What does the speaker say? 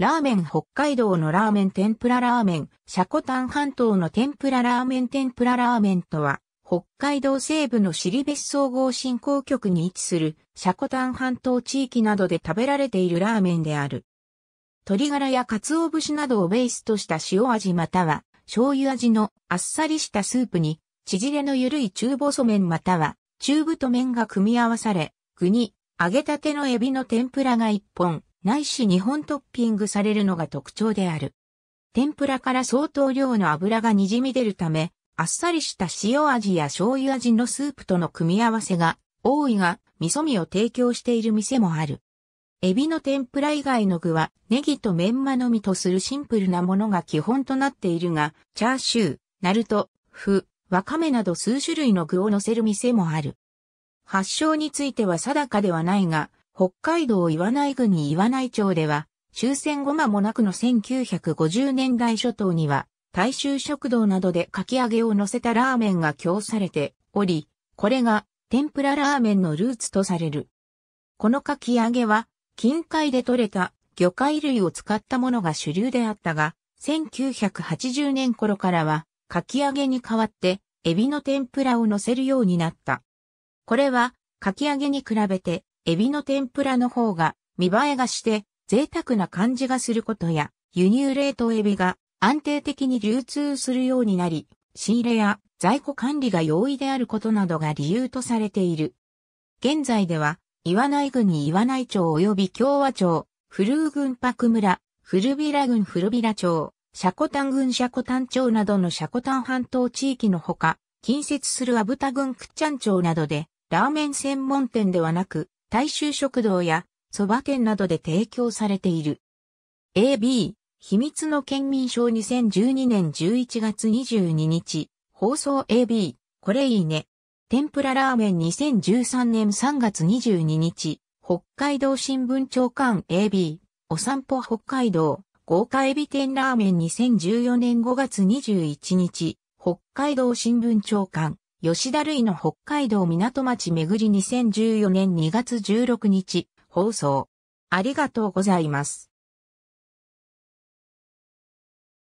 ラーメン北海道のラーメン天ぷらラーメン、シャコタン半島の天ぷらラーメン天ぷらラーメンとは、北海道西部の尻別総合振興局に位置する、シャコタン半島地域などで食べられているラーメンである。鶏ガラや鰹節などをベースとした塩味または、醤油味のあっさりしたスープに、縮れのゆるい中細麺または、中太麺が組み合わされ、具に、揚げたてのエビの天ぷらが1本。ないし日本トッピングされるのが特徴である。天ぷらから相当量の油が滲み出るため、あっさりした塩味や醤油味のスープとの組み合わせが多いが、味噌味を提供している店もある。エビの天ぷら以外の具は、ネギとメンマのみとするシンプルなものが基本となっているが、チャーシュー、ナルト、フ、ワカメなど数種類の具を乗せる店もある。発祥については定かではないが、北海道岩内郡岩内町では、終戦後間もなくの1950年代初頭には、大衆食堂などでかき揚げを乗せたラーメンが供されており、これが天ぷらラーメンのルーツとされる。このかき揚げは、近海で採れた魚介類を使ったものが主流であったが、1980年頃からは、かき揚げに代わって、エビの天ぷらを乗せるようになった。これは、かき揚げに比べて、エビの天ぷらの方が見栄えがして贅沢な感じがすることや、輸入冷凍エビが安定的に流通するようになり、仕入れや在庫管理が容易であることなどが理由とされている。現在では、岩内郡に岩内町及び共和町、古郡白村、古平郡古平町、シャコタン郡シャコタン町などのシャコタン半島地域のほか、近接するアブタ郡クッチャン町などで、ラーメン専門店ではなく、大衆食堂や、蕎麦店などで提供されている。AB、秘密の県民賞2012年11月22日、放送 AB、これいいね。天ぷらラーメン2013年3月22日、北海道新聞長官 AB、お散歩北海道、豪華エビ天ラーメン2014年5月21日、北海道新聞長官。吉田類の北海道港町巡り2014年2月16日放送。ありがとうございます。